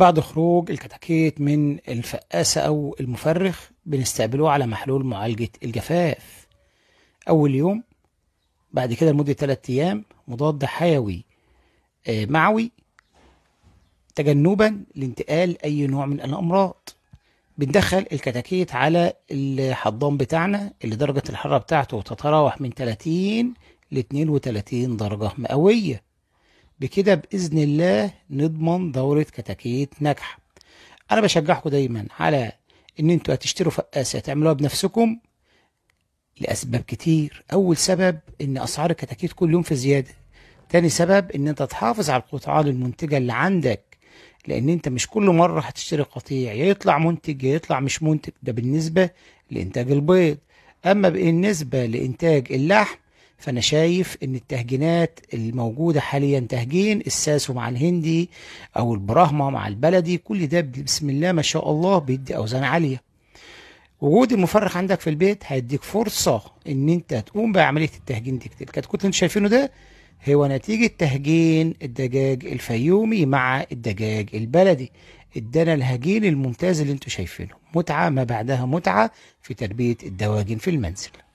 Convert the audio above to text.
بعد خروج الكتاكيت من الفقاسة أو المفرخ بنستقبله على محلول معالجة الجفاف أول يوم بعد كده لمدة 3 أيام مضاد حيوي آه، معوي تجنبا لانتقال أي نوع من الأمراض بندخل الكتاكيت على الحضان بتاعنا اللي درجة الحرارة بتاعته تتراوح من 30 ل 32 درجة مئوية بكده باذن الله نضمن دوره كتاكيت ناجحه انا بشجعكم دايما على ان انتوا هتشتروا فقاسه تعملوها بنفسكم لاسباب كتير اول سبب ان اسعار الكتاكيت كل يوم في زياده تاني سبب ان انت تحافظ على القطعه المنتجه اللي عندك لان انت مش كل مره هتشتري قطيع يا يطلع منتج يا يطلع مش منتج ده بالنسبه لانتاج البيض اما بالنسبه لانتاج اللحم فأنا شايف إن التهجينات الموجودة حاليا تهجين الساسو مع الهندي أو البراهما مع البلدي كل ده بسم الله ما شاء الله بيدي أوزان عالية وجود المفرخ عندك في البيت هيديك فرصة إن أنت تقوم بعملية التهجين دي كتير كانت كنت أنت شايفينه ده هو نتيجة تهجين الدجاج الفيومي مع الدجاج البلدي ادانا الهجين الممتاز اللي انتوا شايفينه متعة ما بعدها متعة في تربية الدواجن في المنزل